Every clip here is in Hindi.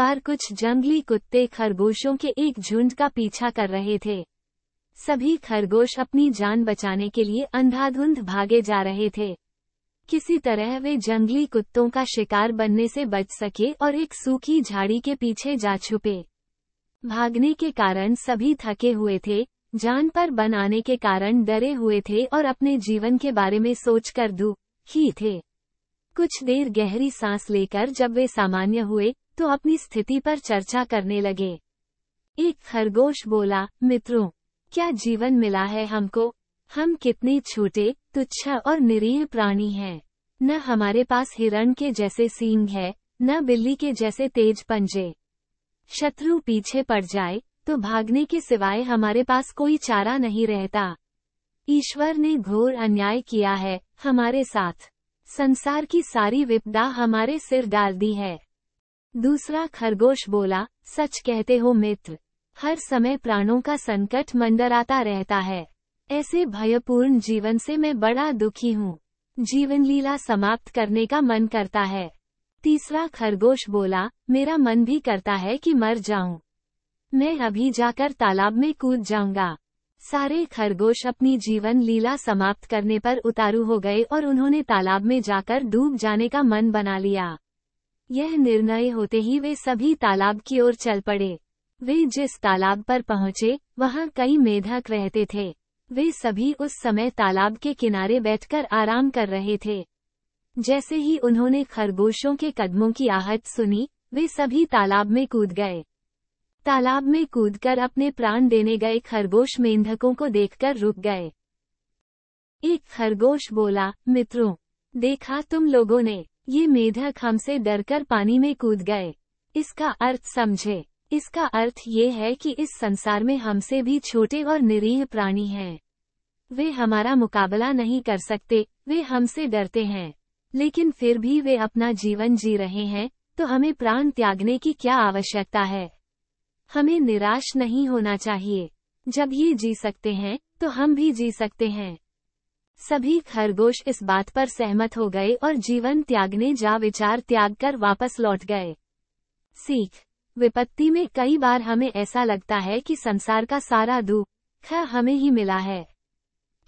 बार कुछ जंगली कुत्ते खरगोशों के एक झुंड का पीछा कर रहे थे सभी खरगोश अपनी जान बचाने के लिए अंधाधुंध भागे जा रहे थे किसी तरह वे जंगली कुत्तों का शिकार बनने से बच सके और एक सूखी झाड़ी के पीछे जा छुपे भागने के कारण सभी थके हुए थे जान पर बन आने के कारण डरे हुए थे और अपने जीवन के बारे में सोच कर दू ही थे कुछ देर गहरी सांस लेकर जब वे सामान्य हुए तो अपनी स्थिति पर चर्चा करने लगे एक खरगोश बोला मित्रों क्या जीवन मिला है हमको हम कितने छोटे तुच्छ और निरीह प्राणी हैं। न हमारे पास हिरण के जैसे सींग है न बिल्ली के जैसे तेज पंजे शत्रु पीछे पड़ जाए तो भागने के सिवाय हमारे पास कोई चारा नहीं रहता ईश्वर ने घोर अन्याय किया है हमारे साथ संसार की सारी विपदा हमारे सिर डाल दी है दूसरा खरगोश बोला सच कहते हो मित्र हर समय प्राणों का संकट मंडराता रहता है ऐसे भयपूर्ण जीवन से मैं बड़ा दुखी हूँ जीवन लीला समाप्त करने का मन करता है तीसरा खरगोश बोला मेरा मन भी करता है कि मर जाऊं मैं अभी जाकर तालाब में कूद जाऊंगा सारे खरगोश अपनी जीवन लीला समाप्त करने पर उतारू हो गए और उन्होंने तालाब में जाकर डूब जाने का मन बना लिया यह निर्णय होते ही वे सभी तालाब की ओर चल पड़े वे जिस तालाब पर पहुंचे वहां कई मेधक रहते थे वे सभी उस समय तालाब के किनारे बैठकर आराम कर रहे थे जैसे ही उन्होंने खरगोशों के कदमों की आहट सुनी वे सभी तालाब में कूद गए तालाब में कूदकर अपने प्राण देने गए खरगोश मेंढकों को देखकर रुक गए एक खरगोश बोला मित्रों देखा तुम लोगों ने ये मेढक हमसे डरकर पानी में कूद गए इसका अर्थ समझे इसका अर्थ ये है कि इस संसार में हमसे भी छोटे और निरीह प्राणी हैं वे हमारा मुकाबला नहीं कर सकते वे हमसे डरते हैं लेकिन फिर भी वे अपना जीवन जी रहे हैं तो हमें प्राण त्यागने की क्या आवश्यकता है हमें निराश नहीं होना चाहिए जब ये जी सकते हैं तो हम भी जी सकते हैं सभी खरगोश इस बात पर सहमत हो गए और जीवन त्यागने जा विचार त्याग कर वापस लौट गए सीख विपत्ति में कई बार हमें ऐसा लगता है कि संसार का सारा दुख हमें ही मिला है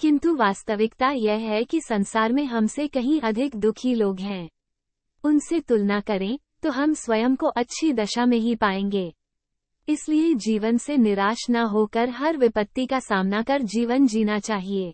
किंतु वास्तविकता यह है कि संसार में हमसे कहीं अधिक दुखी लोग हैं उनसे तुलना करें तो हम स्वयं को अच्छी दशा में ही पाएंगे इसलिए जीवन से निराश न होकर हर विपत्ति का सामना कर जीवन जीना चाहिए